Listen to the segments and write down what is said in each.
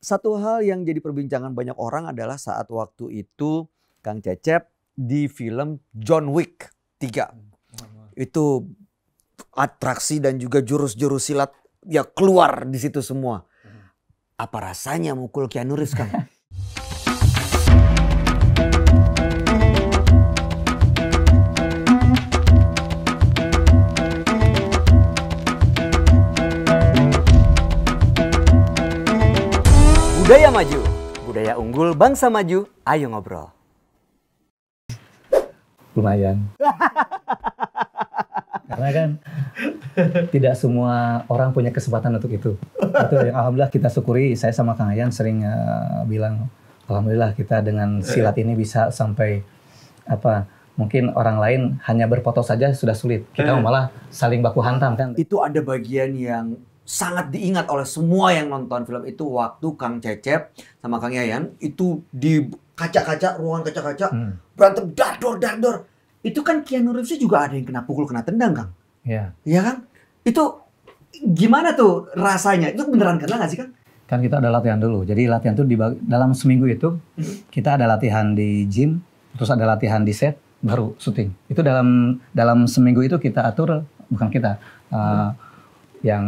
Satu hal yang jadi perbincangan banyak orang adalah saat waktu itu Kang Cecep di film John Wick 3. Itu atraksi dan juga jurus-jurus silat ya keluar di situ semua. Hmm. Apa rasanya mukul Kianuris kang Budaya maju, budaya unggul, bangsa maju, ayo ngobrol. Lumayan. Karena kan tidak semua orang punya kesempatan untuk itu. Itu yang alhamdulillah kita syukuri. Saya sama Kang Ayan sering uh, bilang, alhamdulillah kita dengan silat ini bisa sampai apa mungkin orang lain hanya berfoto saja sudah sulit. Kita eh. malah saling baku hantam kan. Itu ada bagian yang sangat diingat oleh semua yang nonton film itu waktu Kang Cecep sama Kang Yayan itu di kaca-kaca ruangan kaca-kaca hmm. berantem dador dador itu kan Keanu Reeves juga ada yang kena pukul kena tendang Kang Iya. ya kan itu gimana tuh rasanya itu beneran kena nggak sih Kang kan kita ada latihan dulu. Jadi latihan tuh di dalam seminggu itu hmm. kita ada latihan di gym, terus ada latihan di set, baru syuting. Itu dalam dalam seminggu itu kita atur bukan kita. Uh, yang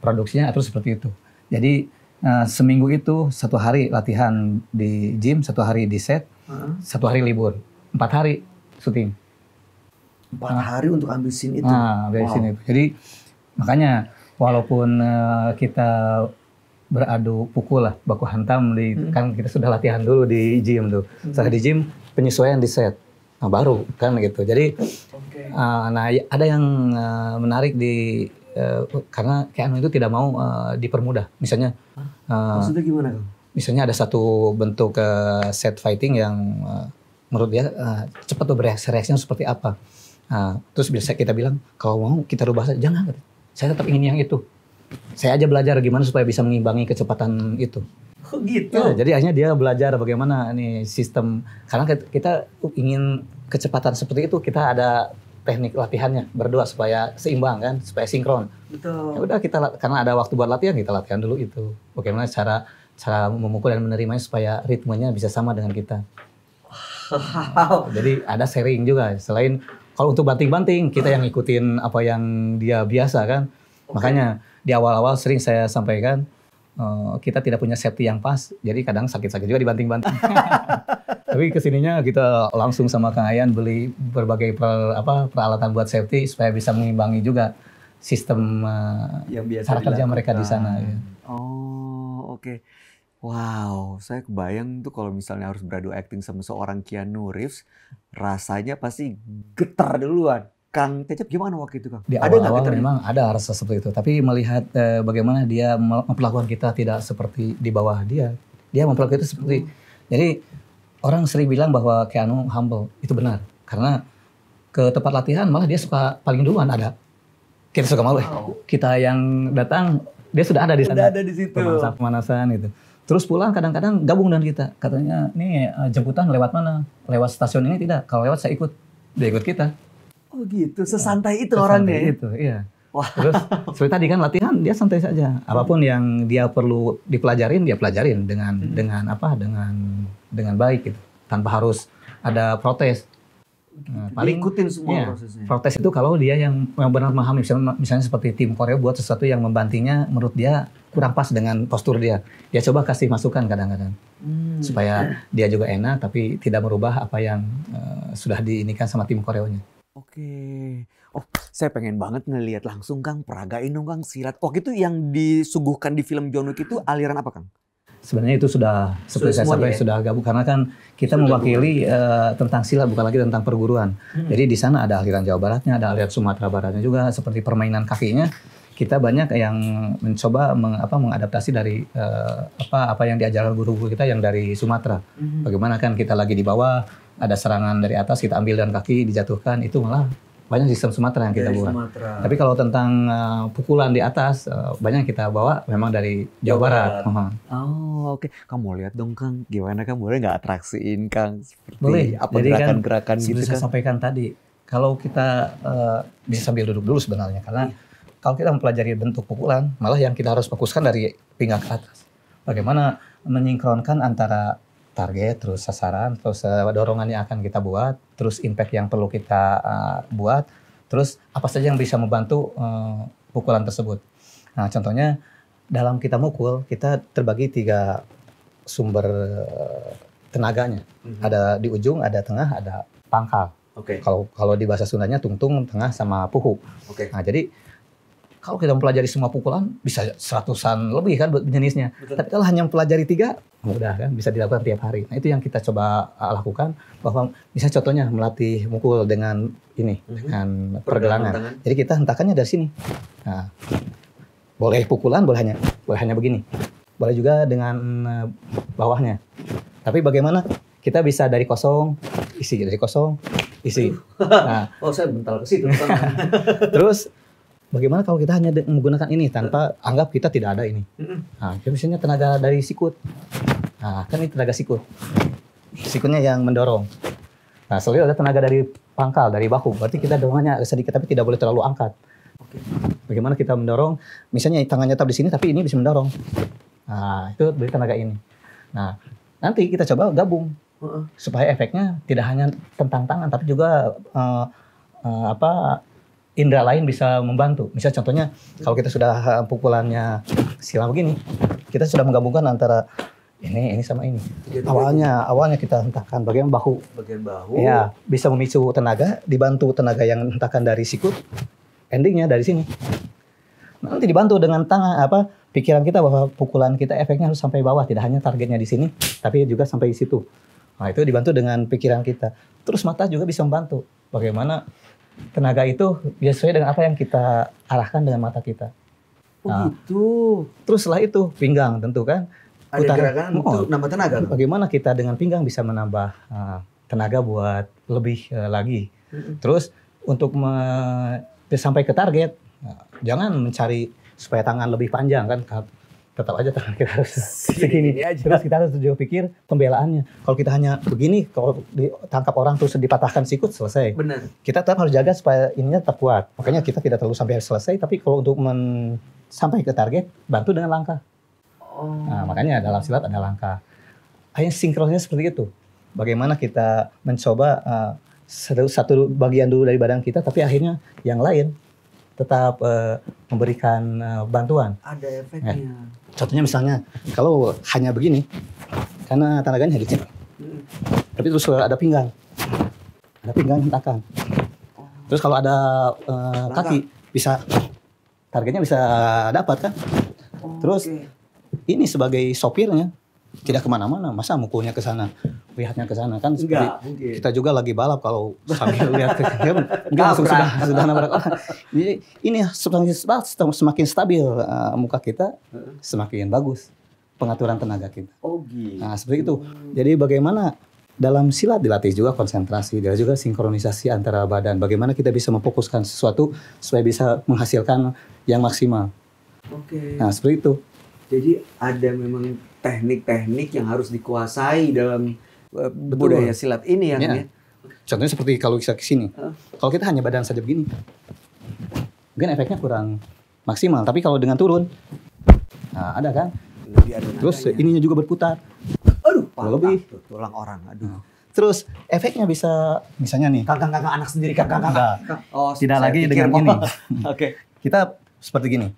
produksinya terus seperti itu. Jadi uh, seminggu itu satu hari latihan di gym, satu hari di set, hmm. satu hari libur, empat hari syuting. Empat nah, hari untuk ambil scene itu. Nah, dari wow. scene itu. Jadi makanya walaupun uh, kita beradu pukul lah, baku hantam di hmm. kan kita sudah latihan dulu di gym tuh. Hmm. Setelah di gym penyesuaian di set. Nah, baru kan gitu. Jadi okay. uh, eh, nah ya, ada yang uh, menarik di uh, karena Keanu itu tidak mau uh, dipermudah. Misalnya uh, maksudnya gimana? Misalnya ada satu bentuk uh, set fighting yang uh, menurut dia uh, cepat tuh bereaksi reaksinya seperti apa. Uh, terus biasa kita bilang kalau mau kita rubah saja jangan. Saya tetap ingin yang itu. Saya aja belajar gimana supaya bisa mengimbangi kecepatan itu. Oh gitu. Ya, jadi akhirnya dia belajar bagaimana nih sistem karena kita ingin kecepatan seperti itu kita ada teknik latihannya berdua supaya seimbang kan, supaya sinkron. Betul. Ya udah kita karena ada waktu buat latihan kita latihan dulu itu. Bagaimana cara cara memukul dan menerimanya supaya ritmenya bisa sama dengan kita. Wow. Jadi ada sharing juga selain kalau untuk banting-banting kita yang ngikutin apa yang dia biasa kan. Okay. Makanya di awal-awal sering saya sampaikan eh, kita tidak punya safety yang pas, jadi kadang sakit-sakit juga dibanting-banting. Tapi kesininya kita langsung sama Kang Ayan beli berbagai per, apa peralatan buat safety supaya bisa mengimbangi juga sistem eh, yang biasa cara kerja mereka di sana. Ya. Oh, oke. Okay. Wow, saya kebayang tuh kalau misalnya harus beradu acting sama seorang Keanu Reeves, rasanya pasti getar duluan. Kang Tecep gimana waktu itu Kang? Di ada awal, -awal memang ada rasa seperti itu. Tapi melihat e, bagaimana dia memperlakukan kita tidak seperti di bawah dia. Dia memperlakukan itu seperti. Hmm. Jadi orang sering bilang bahwa Keanu humble itu benar karena ke tempat latihan malah dia suka paling duluan ada kita suka malu ya. wow. kita yang datang dia sudah ada di sana sudah ada di situ pemanasan pemanasan itu. terus pulang kadang-kadang gabung dengan kita katanya ini eh, jemputan lewat mana lewat stasiun ini tidak kalau lewat saya ikut dia ikut kita oh gitu sesantai itu sesantai orangnya ya? itu iya Wah. Terus seperti tadi kan latihan dia santai saja. Apapun yang dia perlu dipelajarin dia pelajarin dengan hmm. dengan apa dengan dengan baik gitu. Tanpa harus ada protes. Nah, paling ikutin semua ya, prosesnya. Protes itu kalau dia yang benar memahami misalnya, misalnya seperti tim Korea buat sesuatu yang membantingnya menurut dia kurang pas dengan postur dia. Dia coba kasih masukan kadang-kadang hmm. supaya dia juga enak tapi tidak merubah apa yang uh, sudah diinikan sama tim Koreanya. Oke. Okay oh saya pengen banget ngelihat langsung Kang Praga dong Kang silat. Oh, itu yang disuguhkan di film John Wick itu aliran apa Kang? Sebenarnya itu sudah seperti sudah saya sampaikan ya? sudah gabung karena kan kita sudah mewakili uh, tentang silat bukan lagi tentang perguruan. Hmm. Jadi di sana ada aliran Jawa Baratnya, ada aliran Sumatera Baratnya juga seperti permainan kakinya kita banyak yang mencoba meng, apa, mengadaptasi dari uh, apa apa yang diajarkan guru-guru kita yang dari Sumatera. hmm Bagaimana kan kita lagi di bawah ada serangan dari atas kita ambil dan kaki dijatuhkan itu malah banyak sistem Sumatera yang kita buat. Tapi kalau tentang uh, pukulan di atas uh, banyak yang kita bawa memang dari Jawa, Jawa Barat. Barat. Oh oke, okay. kamu lihat dong Kang, gimana Kang boleh nggak atraksiin Kang? Seperti boleh. Apa kan gerakan-gerakan kan, gitu kan? sampaikan tadi, kalau kita uh, eh, bisa sambil duduk dulu sebenarnya karena iya. kalau kita mempelajari bentuk pukulan, malah yang kita harus fokuskan dari pinggang ke atas. Bagaimana menyingkronkan antara target, terus sasaran, terus eh, dorongan yang akan kita buat, terus impact yang perlu kita uh, buat, terus apa saja yang bisa membantu uh, pukulan tersebut. Nah, contohnya dalam kita mukul, kita terbagi tiga sumber tenaganya. Mm -hmm. Ada di ujung, ada tengah, ada pangkal. Oke. Okay. Kalau kalau di bahasa Sundanya tungtung, tengah sama puhu. Oke. Okay. Nah, jadi kalau kita mempelajari semua pukulan bisa seratusan lebih kan jenisnya. Betul. Tapi kalau hanya mempelajari tiga mudah kan bisa dilakukan tiap hari. Nah itu yang kita coba ah, lakukan bahwa misalnya contohnya melatih mukul dengan ini mhm. dengan pergelangan. pergelangan. Jadi kita hentakannya dari sini. Nah, boleh pukulan boleh hanya boleh hanya begini. Boleh juga dengan eh, bawahnya. Tapi bagaimana kita bisa dari kosong isi dari kosong isi. Nah, oh saya bentar ke situ. Terus bagaimana kalau kita hanya menggunakan ini tanpa anggap kita tidak ada ini nah misalnya tenaga dari sikut nah kan ini tenaga sikut sikutnya yang mendorong nah selalu ada tenaga dari pangkal dari bahu berarti kita dorongannya sedikit tapi tidak boleh terlalu angkat bagaimana kita mendorong misalnya tangannya tetap di sini tapi ini bisa mendorong nah itu dari tenaga ini nah nanti kita coba gabung supaya efeknya tidak hanya tentang tangan tapi juga uh, apa indera lain bisa membantu. Misal contohnya kalau kita sudah eh, pukulannya silang begini, kita sudah menggabungkan antara ini ini sama ini. Jadi, awalnya awalnya kita hentakan bagian bahu. Bagian bahu. Ya, bisa memicu tenaga, dibantu tenaga yang hentakan dari sikut. Endingnya dari sini. Nanti dibantu dengan tangan apa pikiran kita bahwa pukulan kita efeknya harus sampai bawah, tidak hanya targetnya di sini, tapi juga sampai di situ. Nah, itu dibantu dengan pikiran kita. Terus mata juga bisa membantu. Bagaimana tenaga itu ya sesuai dengan apa yang kita arahkan dengan mata kita. Oh, nah, oh gitu. Terus setelah itu pinggang tentu kan. Ada gerakan oh, untuk nambah tenaga. Bagaimana kita dengan pinggang bisa menambah uh, tenaga buat lebih uh, lagi. Terus untuk sampai ke target, nah, jangan mencari supaya tangan lebih panjang kan tetap aja kita harus segini aja. Terus kita harus juga pikir pembelaannya. Kalau kita hanya begini, kalau ditangkap orang terus dipatahkan sikut selesai. Benar. Kita tetap harus jaga supaya ininya tetap kuat. Makanya kita tidak terlalu sampai selesai, tapi kalau untuk men sampai ke target, bantu dengan langkah. Oh. Nah, makanya dalam silat ada langkah. Hanya sinkronnya seperti itu. Bagaimana kita mencoba uh, eh, satu, satu bagian dulu dari badan kita, tapi akhirnya yang lain tetap uh, memberikan uh, bantuan. Ada efeknya. Ya. Contohnya misalnya kalau hanya begini, karena tenaganya kecil. Hmm. Tapi terus ada pinggang, ada pinggang hentakan. Oh. Terus kalau ada uh, kaki bisa targetnya bisa dapat kan. Oh, Terus okay. ini sebagai sopirnya tidak kemana-mana masa mukulnya ke sana lihatnya ke sana kan Enggak, kita juga lagi balap kalau sambil lihat ke mungkin langsung sudah sudah nabrak jadi ini semakin semakin stabil uh, muka kita semakin bagus pengaturan tenaga kita oh, gitu. nah seperti itu jadi bagaimana dalam silat dilatih juga konsentrasi, dan juga sinkronisasi antara badan. Bagaimana kita bisa memfokuskan sesuatu supaya bisa menghasilkan yang maksimal. Oke. Okay. Nah seperti itu. Jadi ada memang teknik-teknik yang harus dikuasai dalam e, Betul. budaya silat ini ya. ya. Contohnya seperti kalau kita kesini, huh? kalau kita hanya badan saja begini, mungkin efeknya kurang maksimal. Tapi kalau dengan turun, nah ada kan? Lebih ada Terus ininya juga berputar. Aduh, patah lebih tuh, tulang orang. Aduh. Hmm. Terus efeknya bisa misalnya nih kakak-kakak anak sendiri kakak-kakak. Oh, tidak lagi dengan ini. Oke. Okay. Kita seperti gini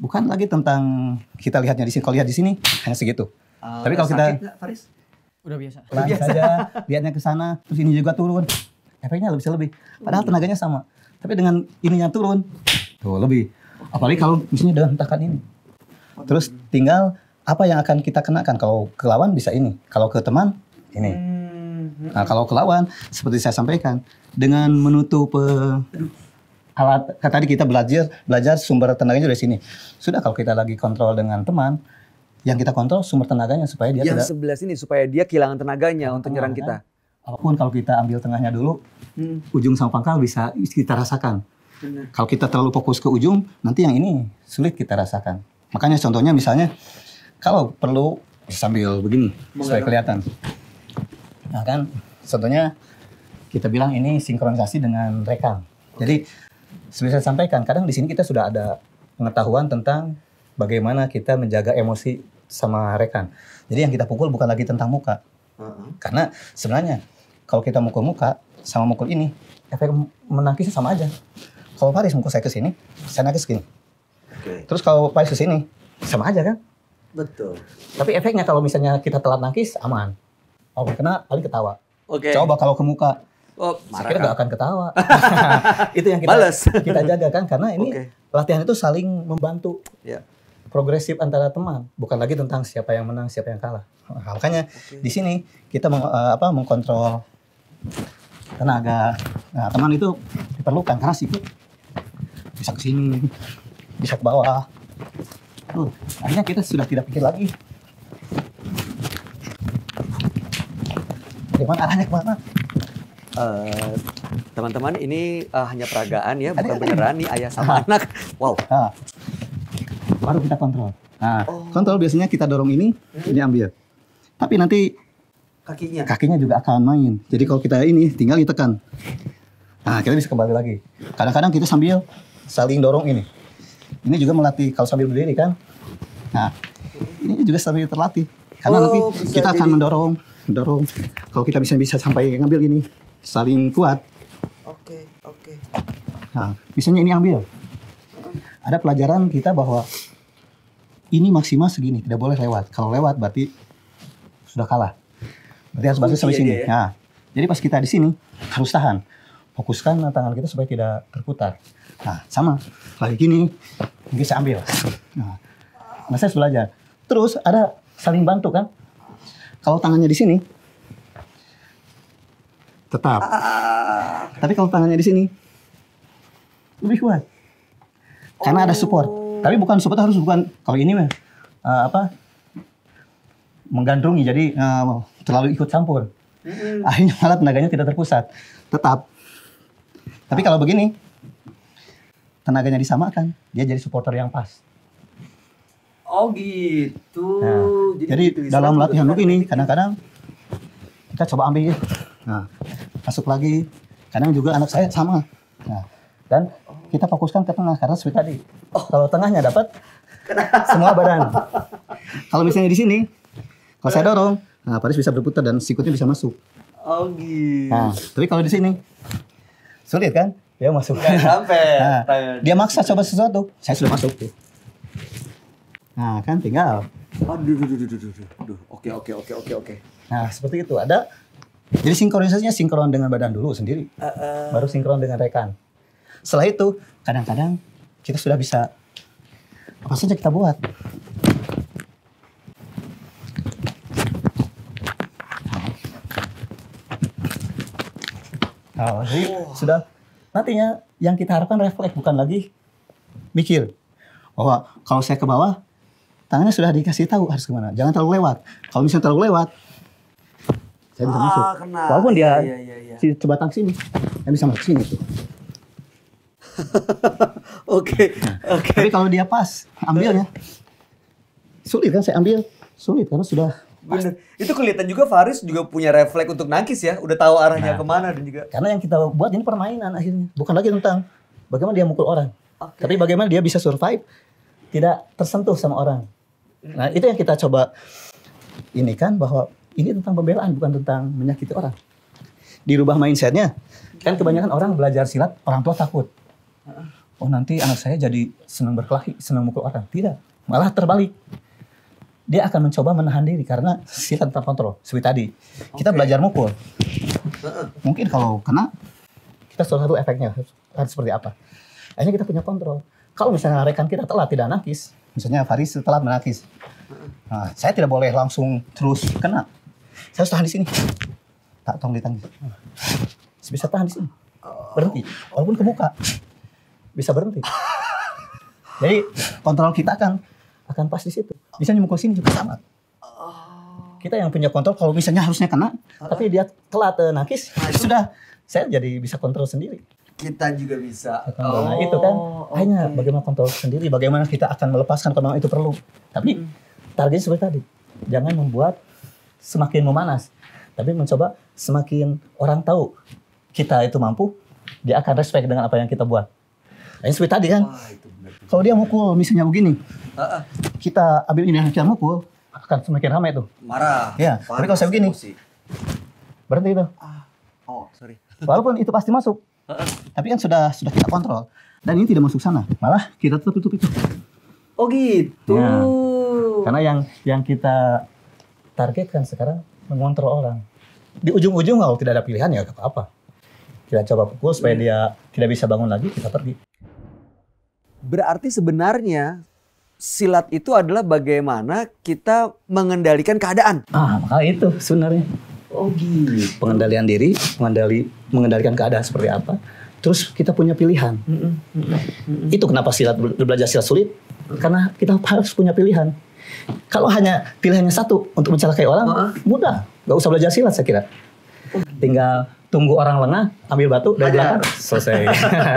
bukan lagi tentang kita lihatnya di sini. Kalau lihat di sini hanya segitu. Uh, Tapi kalau kita Faris? udah biasa. Udah biasa aja, lihatnya ke sana, terus ini juga turun. Efeknya lebih lebih. Padahal oh, tenaganya iya. sama. Tapi dengan ininya turun, tuh lebih. Apalagi kalau misalnya dengan hentakan ini. Oh, terus iya. tinggal apa yang akan kita kenakan kalau ke lawan bisa ini, kalau ke teman ini. Hmm. hmm. Nah, kalau ke lawan seperti saya sampaikan dengan menutup uh, alat kan tadi kita belajar belajar sumber tenaganya dari sini. Sudah kalau kita lagi kontrol dengan teman, yang kita kontrol sumber tenaganya supaya dia yang tidak, sebelah sini supaya dia kehilangan tenaganya untuk nyerang kita. Apapun kalau kita ambil tengahnya dulu, hmm. ujung sama pangkal bisa kita rasakan. Benar. Kalau kita terlalu fokus ke ujung, nanti yang ini sulit kita rasakan. Makanya contohnya misalnya kalau perlu sambil begini supaya kelihatan. Nah kan contohnya kita bilang ini sinkronisasi dengan rekam. Jadi seperti saya sampaikan, kadang di sini kita sudah ada pengetahuan tentang bagaimana kita menjaga emosi sama rekan. Jadi yang kita pukul bukan lagi tentang muka. Uh-huh. Karena sebenarnya kalau kita mukul muka sama mukul ini, efek menangkisnya sama aja. Kalau Paris mukul saya ke sini, saya nangkis gini. Okay. Terus kalau Paris ke sini, sama aja kan? Betul. Tapi efeknya kalau misalnya kita telat nangkis, aman. Oh, kena, paling ketawa. Oke. Okay. Coba kalau ke muka, Oh, saya kira nggak akan ketawa. itu yang kita Bales. kita jaga kan karena ini okay. latihan itu saling membantu. Yeah. Progresif antara teman, bukan lagi tentang siapa yang menang, siapa yang kalah. Nah, makanya okay. di sini kita meng, eh, apa mengkontrol tenaga. Nah, teman itu diperlukan karena sibuk bisa ke sini, bisa ke bawah. Uh, akhirnya kita sudah tidak pikir lagi. Gimana arahnya kemana? teman eh, teman-teman ini uh, hanya peragaan ya, bukan beneran nih ayah sama ah. anak. Wow. Ah. Baru kita kontrol. Nah, oh. kontrol biasanya kita dorong ini, hmm. ini ambil. Tapi nanti kakinya kakinya juga akan main. Jadi kalau kita ini tinggal ditekan. Nah, kita bisa kembali lagi. Kadang-kadang kita sambil saling dorong ini. Ini juga melatih kalau sambil berdiri kan. Nah, ini juga sambil terlatih. Karena oh, nanti kita akan mendorong, mendorong. Kalau kita bisa bisa sampai ngambil ini, saling kuat. Oke, oke. Nah, misalnya ini ambil. Ada pelajaran kita bahwa ini maksimal segini, tidak boleh lewat. Kalau lewat berarti sudah kalah. Berarti harus batas sampai sini. Ya. Nah, jadi pas kita di sini harus tahan. Fokuskan tangan kita supaya tidak terputar. Nah, sama. Lagi gini, mungkin saya ambil. Nah, nah saya harus belajar. Terus ada saling bantu kan. Kalau tangannya di sini, tetap. Ah. Tapi kalau tangannya di sini lebih kuat. Karena oh. ada support. Oh. Tapi bukan support harus bukan kalau ini mah uh, apa? menggandrungi jadi uh, terlalu ikut campur. Mm-hmm. Akhirnya malah tenaganya tidak terpusat. Tetap. Tapi kalau begini tenaganya disamakan, dia jadi supporter yang pas. Oh gitu. Nah, jadi jadi gitu, dalam latihan ini kadang-kadang kita coba ambil. Ya. Nah, masuk lagi. Kadang juga anak saya sama. Nah, dan kita fokuskan ke tengah karena sweet tadi. Oh, kalau tengahnya dapat semua badan. kalau misalnya di sini, kalau saya dorong, nah Paris bisa berputar dan sikutnya bisa masuk. Oh gitu. Nah, tapi kalau di sini sulit kan? Dia masuk. Gak sampai. nah, dia maksa coba sesuatu. Saya sudah masuk. Nah, kan tinggal. Aduh, duh, duh, duh, duh, Oke, oke, oke, oke, oke. Nah, seperti itu. Ada jadi sinkronisasinya sinkron dengan badan dulu sendiri, uh, uh. baru sinkron dengan rekan. Setelah itu, kadang-kadang kita sudah bisa apa saja kita buat. Oh, sudah nantinya yang kita harapkan refleks bukan lagi mikir bahwa kalau saya ke bawah tangannya sudah dikasih tahu harus kemana jangan terlalu lewat kalau misalnya terlalu lewat saya bisa ah, masuk. Kena. Walaupun dia iya, iya, iya. coba iya. sini, saya bisa masuk sini tuh. Gitu. Oke, oke. Tapi kalau dia pas, ambil ya. sulit kan saya ambil sulit karena sudah Bener. Itu kelihatan juga Faris juga punya refleks untuk nangkis ya, udah tahu arahnya nah, kemana dan juga. Karena yang kita buat ini permainan akhirnya, bukan lagi tentang bagaimana dia mukul orang, okay. tapi bagaimana dia bisa survive tidak tersentuh sama orang. Nah itu yang kita coba ini kan bahwa ini tentang pembelaan, bukan tentang menyakiti orang. Dirubah mindsetnya. Kan kebanyakan orang belajar silat, orang tua takut. Oh nanti anak saya jadi senang berkelahi, senang mukul orang. Tidak, malah terbalik. Dia akan mencoba menahan diri karena silat tanpa kontrol. Seperti tadi, kita okay. belajar mukul. Mungkin kalau kena, kita salah satu efeknya harus seperti apa. Akhirnya kita punya kontrol. Kalau misalnya rekan kita telat tidak nakis misalnya Faris telat menakis Nah, saya tidak boleh langsung terus kena. Saya harus tahan di sini. Tak tolong ditangis. Saya bisa tahan di sini. Berhenti. Walaupun kebuka. Bisa berhenti. Jadi kontrol kita akan akan pas di situ. Bisa nyemukul sini juga sama. Kita yang punya kontrol kalau misalnya harusnya kena, tapi dia telat eh, nakis, sudah saya jadi bisa kontrol sendiri kita juga bisa. Oh, itu kan okay. Oh, hanya bagaimana kontrol sendiri, bagaimana kita akan melepaskan kalau itu perlu. Tapi hmm. targetnya seperti tadi, jangan membuat semakin memanas. Tapi mencoba semakin orang tahu kita itu mampu, dia akan respect dengan apa yang kita buat. Nah, seperti tadi kan. Kalau dia mukul misalnya begini, kita ambil ini yang kita mukul, akan semakin ramai tuh. Marah. Ya, Marah. tapi kalau saya begini, berhenti itu. Ah, oh, sorry. Walaupun itu pasti masuk, tapi kan sudah sudah kita kontrol. Dan ini tidak masuk sana, malah kita tutup tutup itu. Oh gitu. Ya. Karena yang yang kita target kan sekarang mengontrol orang. Di ujung-ujung kalau tidak ada pilihan ya apa-apa. Kita coba pukul supaya hmm. dia tidak bisa bangun lagi, kita pergi. Berarti sebenarnya silat itu adalah bagaimana kita mengendalikan keadaan. Ah, maka itu sebenarnya. Oh gitu. Pengendalian diri, mengendali, mengendalikan keadaan seperti apa. Terus kita punya pilihan. Mm -mm. Mm -mm. Itu kenapa silat belajar silat sulit? Karena kita harus punya pilihan kalau hanya pilihannya satu untuk mencelakai orang, uh-huh. mudah. Gak usah belajar silat saya kira. Tinggal tunggu orang lengah, ambil batu dan belakang, selesai.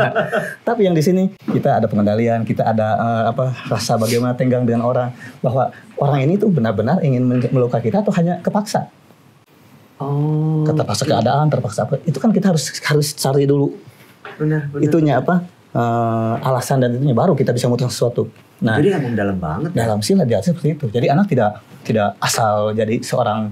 Tapi yang di sini kita ada pengendalian, kita ada uh, apa rasa bagaimana tenggang dengan orang bahwa orang ini tuh benar-benar ingin meluka kita atau hanya kepaksa. Oh. Terpaksa keadaan, terpaksa apa? Itu kan kita harus harus cari dulu. Benar, benar. Itunya apa? Uh, alasan dan itunya baru kita bisa mutus sesuatu. Nah, jadi emang dalam banget. Ya. Dalam ya? sih diasih seperti itu. Jadi anak tidak tidak asal jadi seorang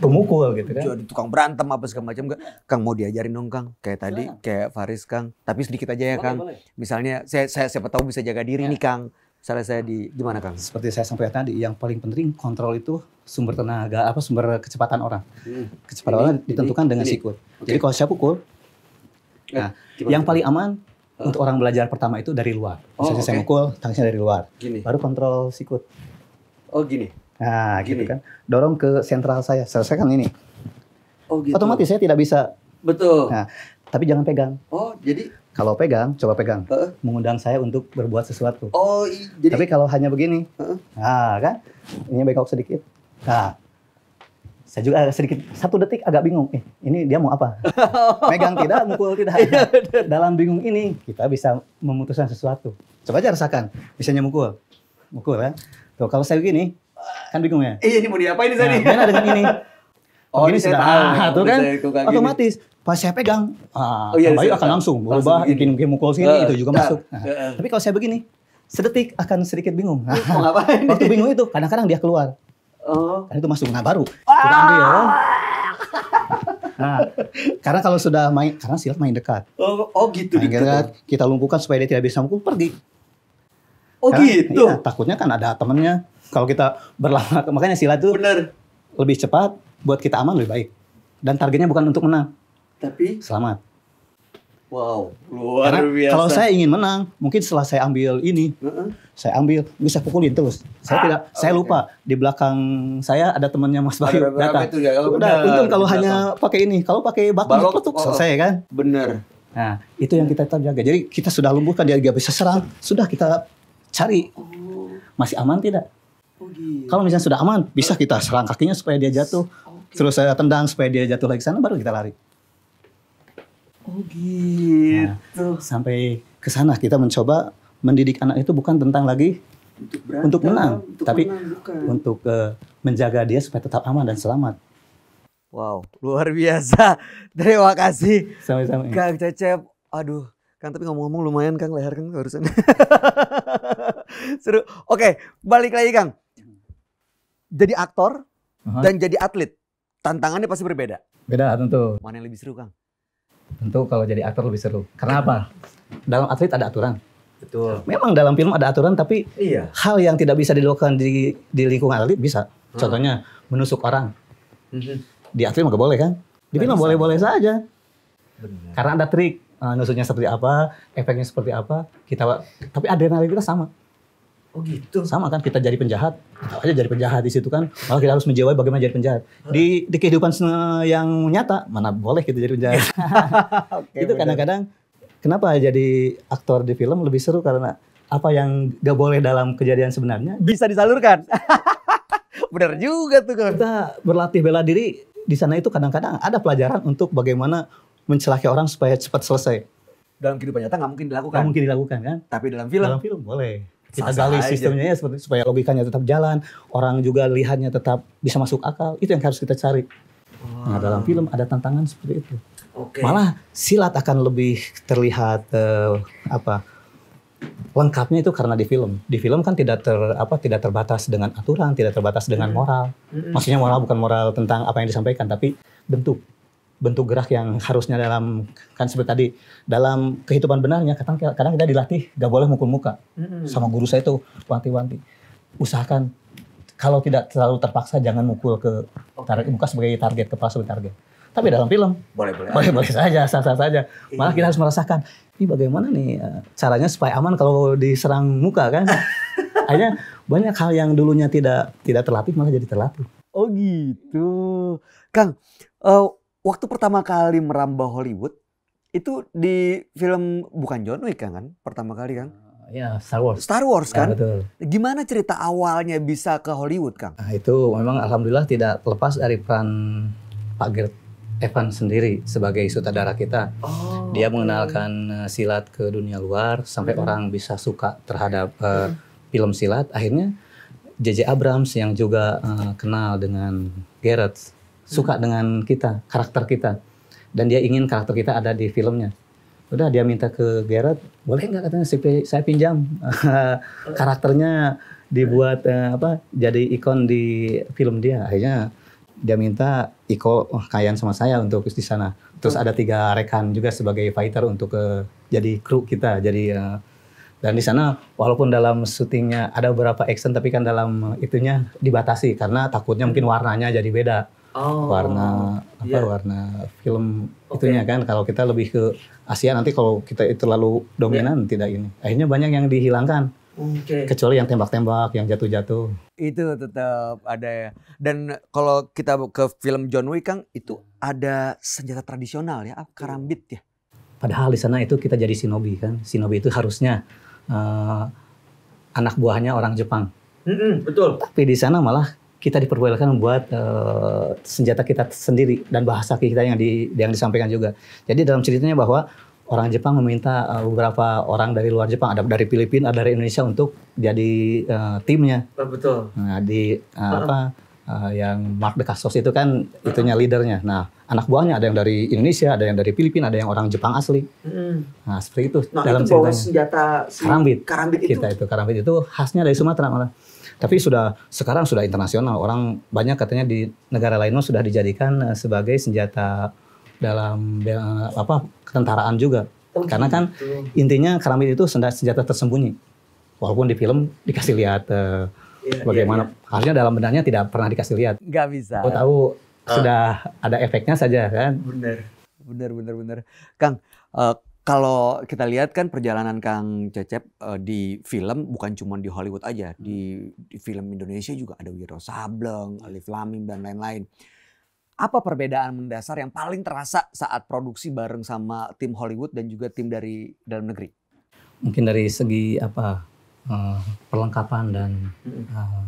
pemukul gitu kan. Jadi tukang berantem apa segala macam enggak. Kang mau diajarin dong Kang, kayak tadi Silahkan. kayak Faris Kang, tapi sedikit aja ya boleh, Kang. Boleh. Misalnya saya saya siapa tahu bisa jaga diri ya. nih Kang. Misalnya saya di gimana Kang? Seperti saya sampaikan tadi, yang paling penting kontrol itu sumber tenaga apa sumber kecepatan orang. Hmm. Kecepatan ini, orang ditentukan ini, dengan ini. sikut. Okay. Jadi kalau saya pukul, eh, nah, yang paling aman Uh. Untuk orang belajar pertama itu dari luar. Misalnya oh, okay. saya mukul, tangisnya dari luar. Gini. Baru kontrol sikut. Oh gini? Nah gitu gini. gitu kan. Dorong ke sentral saya. selesaikan ini. Oh gitu. Otomatis saya tidak bisa. Betul. Nah, tapi jangan pegang. Oh jadi? Kalau pegang, coba pegang. Uh. Mengundang saya untuk berbuat sesuatu. Oh jadi? Tapi kalau hanya begini. Uh. Nah kan. Ini bengkok sedikit. Nah saya juga sedikit satu detik agak bingung. Eh, ini dia mau apa? Megang tidak, mukul tidak. Iya, nah, dalam bingung ini kita bisa memutuskan sesuatu. Coba aja rasakan. Misalnya mukul, mukul ya. Tuh kalau saya begini, kan bingung ya. Iya, ini mau diapain ini tadi? Nah, dengan ini. Oh, ini sudah ah, tuh kan otomatis pas saya pegang, ah, oh, iya, akan langsung berubah, bikin mungkin mukul sini uh, itu juga uh, masuk. Nah, uh, tapi kalau saya begini, sedetik akan sedikit bingung. Nah, oh, Waktu bingung itu kadang-kadang dia keluar. Oh. Karena itu masuk guna baru. Ah. Kita ambil. Oh. Nah, karena kalau sudah main, karena silat main dekat. Oh, oh gitu. Main gitu. dekat, kita lumpuhkan supaya dia tidak bisa mukul pergi. Oh karena, gitu. Ya, takutnya kan ada temennya. Kalau kita berlama, makanya silat itu Bener. lebih cepat buat kita aman lebih baik. Dan targetnya bukan untuk menang. Tapi selamat. Wow, luar Karena biasa. Kalau saya ingin menang, mungkin setelah saya ambil ini, uh-uh. saya ambil, bisa pukulin terus. Saya ah, tidak, okay. saya lupa di belakang saya ada temannya Mas Bayu Nah, Itu kalau oh, bener, untung kalau hanya pakai ini, kalau pakai batu, itu oh, selesai kan. Bener. Nah, itu yang kita jaga. Jadi kita sudah lumpuhkan dia nggak bisa serang, sudah kita cari oh. masih aman tidak. Oh, gitu. Kalau misalnya sudah aman, bisa kita serang kakinya supaya dia jatuh. Terus saya tendang supaya dia jatuh lagi sana, baru kita lari. Oh gitu. Nah, sampai ke sana kita mencoba mendidik anak itu bukan tentang lagi untuk, untuk menang, untuk tapi menang, untuk uh, menjaga dia supaya tetap aman dan selamat. Wow, luar biasa. Terima kasih. Sama-sama. Kang Cecep, aduh, kan tapi ngomong-ngomong lumayan Kang leher kan barusan. Seru. Oke, balik lagi Kang. Jadi aktor uh -huh. dan jadi atlet, tantangannya pasti berbeda. Beda tentu. Mana yang lebih seru Kang? Tentu kalau jadi aktor lebih seru. Karena apa? Dalam atlet ada aturan. Betul. Memang dalam film ada aturan tapi iya. hal yang tidak bisa dilakukan di di lingkungan atlet bisa. Hmm. Contohnya menusuk orang. Hmm. Di atlet mah boleh kan? Di film boleh-boleh saja. Benar. Karena ada trik uh, nusuknya seperti apa, efeknya seperti apa. Kita tapi adrenalin kita sama. Oh gitu. Sama kan kita jadi penjahat, apa aja jadi penjahat di situ kan. Maka kita harus menjawab bagaimana jadi penjahat. Di di kehidupan yang nyata mana boleh kita jadi penjahat. okay, itu kadang-kadang kenapa jadi aktor di film lebih seru karena apa yang gak boleh dalam kejadian sebenarnya bisa disalurkan. benar juga tuh kan. Kita berlatih bela diri di sana itu kadang-kadang ada pelajaran untuk bagaimana mencelaki orang supaya cepat selesai. Dalam kehidupan nyata nggak mungkin dilakukan. Gak mungkin dilakukan kan? Tapi dalam film. Dalam film boleh kita gali aja. sistemnya ya seperti supaya logikanya tetap jalan, orang juga lihatnya tetap bisa masuk akal. Itu yang harus kita cari. Nah, wow. Nah, dalam film ada tantangan seperti itu. Okay. Malah silat akan lebih terlihat uh, apa? lengkapnya itu karena di film. Di film kan tidak ter apa tidak terbatas dengan aturan, tidak terbatas dengan hmm. moral. Hmm. Maksudnya moral bukan moral tentang apa yang disampaikan, tapi bentuk bentuk gerak yang harusnya dalam kan seperti tadi dalam kehidupan benarnya kadang kadang kita dilatih gak boleh mukul muka mm-hmm. sama guru saya itu wanti-wanti usahakan kalau tidak terlalu terpaksa jangan mukul ke target muka sebagai target kepala sebagai target tapi dalam film boleh boleh boleh saja sah sah saja iya. malah kita harus merasakan ini bagaimana nih eh, caranya supaya aman kalau diserang muka kan hanya banyak hal yang dulunya tidak tidak terlatih malah jadi terlatih oh gitu kang uh, waktu pertama kali merambah Hollywood itu di film bukan John Wick kan, kan? pertama kali kan? Eh, ya Star Wars. Star Wars ya, kan? Ya, betul. Gimana cerita awalnya bisa ke Hollywood Kang? Nah, itu memang alhamdulillah tidak lepas dari peran Pak Gert Evan sendiri sebagai sutradara kita. Oh, Dia mengenalkan eh, silat ke dunia luar sampai hmm. orang bisa suka terhadap uh, film silat. Akhirnya JJ Abrams yang juga uh, kenal dengan Gareth suka hmm. dengan kita, karakter kita. Dan dia ingin karakter kita ada di filmnya. Udah dia minta ke Gerard, boleh nggak katanya saya pinjam karakternya dibuat eh, apa jadi ikon di film dia. Akhirnya dia minta Iko oh, sama saya untuk di sana. Terus hmm. ada tiga rekan juga sebagai fighter untuk ke eh, jadi kru kita. Jadi eh, dan di sana walaupun dalam syutingnya ada beberapa action tapi kan dalam itunya dibatasi karena takutnya mungkin hmm. warnanya jadi beda oh. warna apa iya. warna film okay. itunya kan kalau kita lebih ke Asia nanti kalau kita itu terlalu dominan yeah. tidak ini akhirnya banyak yang dihilangkan okay. kecuali yang tembak-tembak yang jatuh-jatuh itu tetap ada ya dan kalau kita ke film John Wick kan itu ada senjata tradisional ya karambit ya padahal di sana itu kita jadi shinobi kan shinobi itu harusnya uh, anak buahnya orang Jepang mm -mm, betul tapi di sana malah kita diperbolehkan membuat uh, senjata kita sendiri dan bahasa kita yang di yang disampaikan juga. Jadi dalam ceritanya bahwa orang Jepang meminta uh, beberapa orang dari luar Jepang, ada dari Filipina, ada dari Indonesia untuk jadi uh, timnya. Oh, betul. Nah, di uh, uh. apa uh, yang Mark de Kassos itu kan uh. itunya leadernya. Nah, anak buahnya ada yang dari Indonesia, ada yang dari Filipina, ada yang orang Jepang asli. Hmm. Nah, seperti itu nah, dalam itu ceritanya. senjata karambit. Karambit itu. Kita itu karambit itu khasnya dari Sumatera malah. Tapi sudah sekarang sudah internasional. Orang banyak katanya di negara lain sudah dijadikan eh, sebagai senjata dalam apa ketentaraan juga. Karena kan intinya keramit itu senjata tersembunyi. Walaupun di film dikasih lihat eh, iya, iya, bagaimana yeah, harusnya dalam benarnya tidak pernah dikasih lihat. Gak bisa. Aku tahu ah. sudah ada efeknya saja kan. Bener. Bener bener bener. Kang, eh, kalau kita lihat kan perjalanan Kang Cecep uh, di film bukan cuma di Hollywood aja, hmm. di, di film Indonesia juga ada Wiro Sableng, iya. Alif Lamim dan lain-lain. Apa perbedaan mendasar yang paling terasa saat produksi bareng sama tim Hollywood dan juga tim dari dalam negeri? Mungkin dari segi apa uh, perlengkapan dan uh,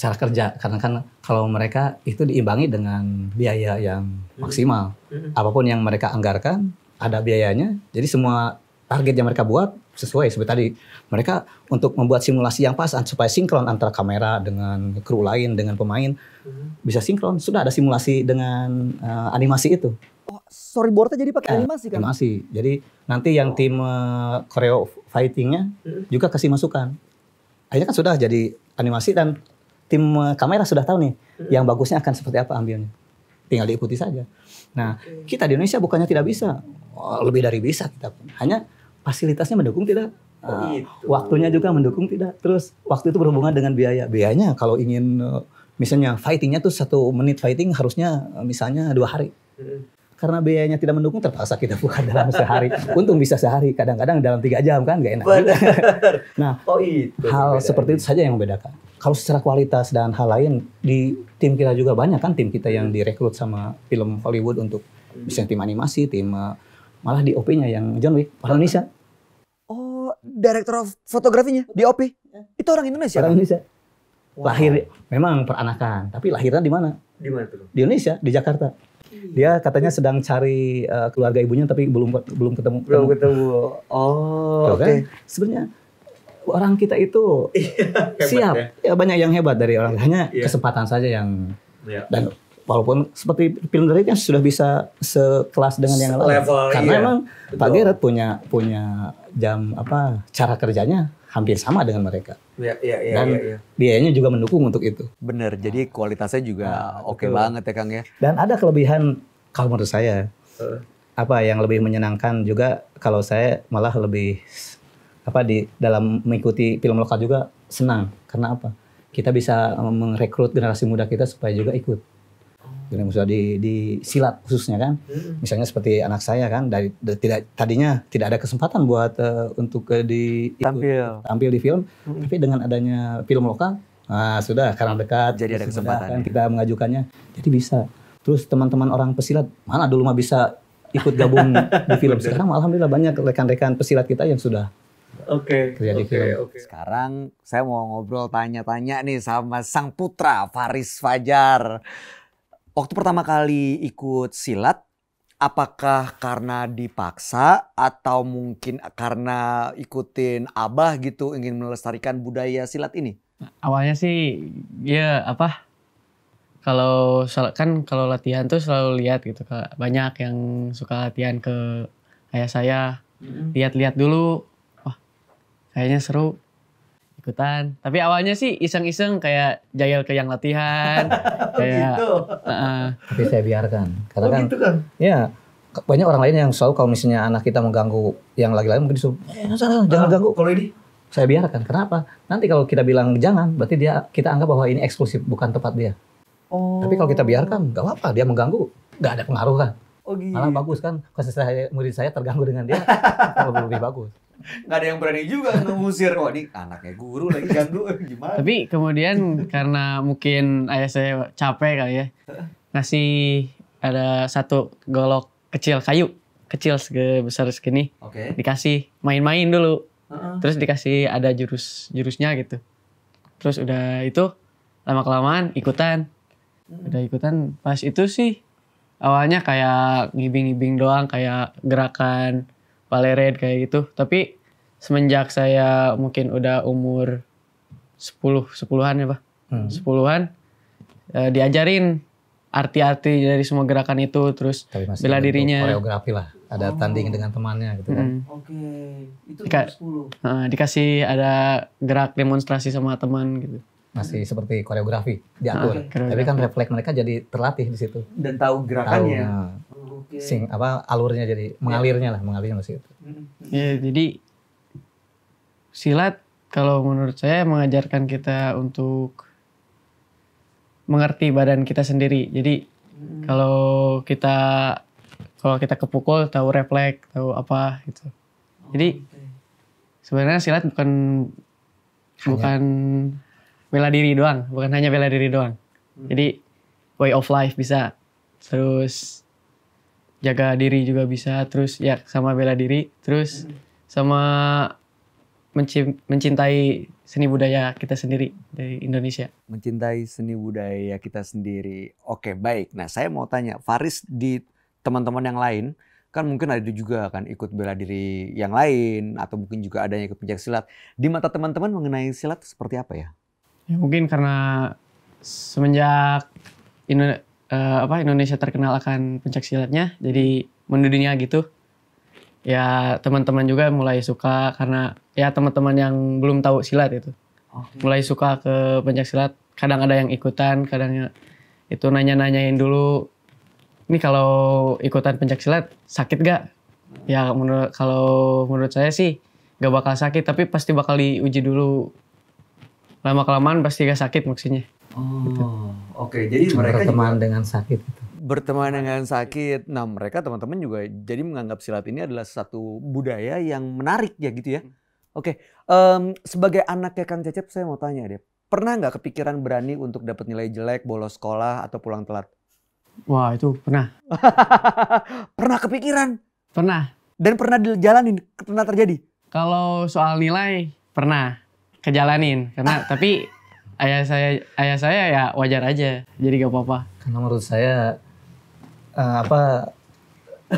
cara kerja karena kan kalau mereka itu diimbangi dengan biaya yang hmm. maksimal hmm. apapun yang mereka anggarkan ada biayanya. Jadi semua target yang mereka buat sesuai seperti tadi. Mereka untuk membuat simulasi yang pas supaya sinkron antara kamera dengan kru lain dengan pemain hmm. bisa sinkron. Sudah ada simulasi dengan uh, animasi itu. Oh, storyboardnya jadi pakai eh, animasi kan? Animasi. Jadi nanti yang oh. tim uh, eh, koreo fightingnya hmm. juga kasih masukan. Akhirnya kan sudah jadi animasi dan tim uh, kamera sudah tahu nih hmm. yang bagusnya akan seperti apa ambilnya. Tinggal diikuti saja. Nah, kita di Indonesia bukannya tidak bisa. Oh, lebih dari bisa kita pun. Hanya fasilitasnya mendukung tidak oh, ah, gitu. waktunya juga mendukung tidak. Terus waktu itu berhubungan dengan biaya. Biayanya kalau ingin eh, misalnya fightingnya tuh satu menit fighting harusnya eh, misalnya dua hari. Hmm. Karena biayanya tidak mendukung terpaksa kita buka dalam sehari. Untung bisa sehari, kadang-kadang dalam tiga jam kan gak enak. nah, oh, itu hal beda seperti itu saja yang membedakan. Kalau secara kualitas dan hal lain di tim kita juga banyak kan tim kita yang hmm. direkrut sama film Hollywood untuk hmm. misalnya tim animasi, tim uh, malah di OP-nya yang John Wick orang Indonesia. Oh, director of fotografinya di OP. Iya. Itu orang Indonesia. Orang Indonesia. Wow. Lahir memang peranakan, tapi lahirnya di mana? Di mana tuh? Di Indonesia, di Jakarta. Iya. Dia katanya sedang cari uh, keluarga ibunya tapi belum belum ketemu. Belum ketemu. Oh, kan? oke. Okay. Kan? Sebenarnya orang kita itu iya, siap. Ya. ya banyak yang hebat dari orang hanya yeah. kesempatan saja yang yeah. dan walaupun seperti film dari kan sudah bisa sekelas dengan yang lain karena iya. emang Betul. Pak Gerard punya punya jam apa cara kerjanya hampir sama dengan mereka. ya, ya, ya, Dan ya, ya. biayanya juga mendukung untuk itu. Bener, jadi ah. kualitasnya juga nah, oke okay banget ya Kang ya. Dan ada kelebihan kalau menurut saya. Uh. Apa yang lebih menyenangkan juga kalau saya malah lebih apa di dalam mengikuti film lokal juga senang. Karena apa? Kita bisa merekrut generasi muda kita supaya juga ikut jadi misalnya di, di silat khususnya kan. Hmm. Misalnya seperti anak saya kan dari, dari tidak tadinya tidak ada kesempatan buat uh, untuk uh, di tampil. Ikut, tampil di film, hmm. tapi dengan adanya film lokal nah sudah karena dekat jadi ada kesempatan kan ya. kita mengajukannya. Jadi bisa. Terus teman-teman orang pesilat mana dulu mah bisa ikut gabung di film. Sekarang alhamdulillah banyak rekan-rekan pesilat kita yang sudah Oke. Okay. Okay, okay. Sekarang saya mau ngobrol tanya-tanya nih sama sang putra Faris Fajar. Waktu pertama kali ikut silat, apakah karena dipaksa atau mungkin karena ikutin abah gitu ingin melestarikan budaya silat ini? Awalnya sih ya apa? Kalau kan kalau latihan tuh selalu lihat gitu Banyak yang suka latihan ke ayah saya. Lihat-lihat dulu. Wah, kayaknya seru ikutan. Tapi awalnya sih iseng-iseng kayak jayel ke yang latihan. Oh, kayak, gitu. Uh, Tapi saya biarkan. Karena oh, kan, gitu kan? Ya, banyak orang lain yang selalu kalau misalnya anak kita mengganggu yang lagi lain mungkin disuruh, eh, jangan ah, ganggu. Kalau ini? Saya biarkan. Kenapa? Nanti kalau kita bilang jangan, berarti dia kita anggap bahwa ini eksklusif, bukan tempat dia. Oh. Tapi kalau kita biarkan, gak apa-apa. Dia mengganggu, gak ada pengaruh kan. Oh, gitu. Malah bagus kan, kalau saya, murid saya terganggu dengan dia, lebih bagus nggak ada yang berani juga ngusir kok nih anaknya guru lagi ganggu eh, gimana tapi kemudian karena mungkin ayah saya capek kali ya ngasih ada satu golok kecil kayu kecil sebesar segini okay. dikasih main-main dulu uh -uh. terus dikasih ada jurus jurusnya gitu terus udah itu lama kelamaan ikutan hmm. udah ikutan pas itu sih awalnya kayak ngibing-ngibing doang kayak gerakan Valerian kayak gitu. Tapi semenjak saya mungkin udah umur 10 sepuluhan ya, Pak. Hmm. Sepuluhan eh, diajarin arti-arti dari semua gerakan itu terus bela dirinya. Koreografi lah, ada oh. tanding dengan temannya gitu kan. Hmm. Oke, itu Dika 10. Eh, dikasih ada gerak demonstrasi sama teman gitu masih seperti koreografi ah, diatur. okay. Tapi kan refleks mereka jadi terlatih di situ. Dan tahu gerakannya. Tahu, nah okay. sing apa alurnya jadi iya. mengalirnya lah mengalirnya ke itu. Hmm, hmm. Iya jadi silat kalau menurut saya mengajarkan kita untuk mengerti badan kita sendiri. Jadi hmm. kalau kita kalau kita kepukul tahu refleks tahu apa gitu. Oh, jadi okay. sebenarnya silat bukan hanya. bukan bela diri doang, bukan hanya bela diri doang. Hmm. Jadi way of life bisa terus jaga diri juga bisa terus ya sama bela diri terus sama mencintai seni budaya kita sendiri dari Indonesia. Mencintai seni budaya kita sendiri. Oke, baik. Nah, saya mau tanya Faris di teman-teman yang lain kan mungkin ada juga kan ikut bela diri yang lain atau mungkin juga adanya ikut pencak silat. Di mata teman-teman mengenai silat seperti apa ya? ya mungkin karena semenjak uh, apa Indonesia terkenal akan pencak silatnya jadi mendunia gitu ya teman-teman juga mulai suka karena ya teman-teman yang belum tahu silat itu mulai suka ke pencak silat kadang ada yang ikutan kadang ya, itu nanya-nanyain dulu ini kalau ikutan pencak silat sakit gak ya menurut kalau menurut saya sih gak bakal sakit tapi pasti bakal diuji dulu lama kelamaan pasti gak sakit maksudnya oh. gitu. Oke, jadi mereka berteman juga... dengan sakit itu. Berteman dengan sakit. Nah, mereka teman-teman juga jadi menganggap silat ini adalah satu budaya yang menarik ya gitu ya. Hmm. Oke, um, sebagai anaknya Kang Cecep saya mau tanya deh. Pernah nggak kepikiran berani untuk dapat nilai jelek, bolos sekolah atau pulang telat? Wah, itu pernah. pernah kepikiran? Pernah. Dan pernah dijalanin, pernah terjadi? Kalau soal nilai, pernah kejalanin karena tapi ayah saya ayah saya ya wajar aja jadi gak apa-apa karena menurut saya uh, apa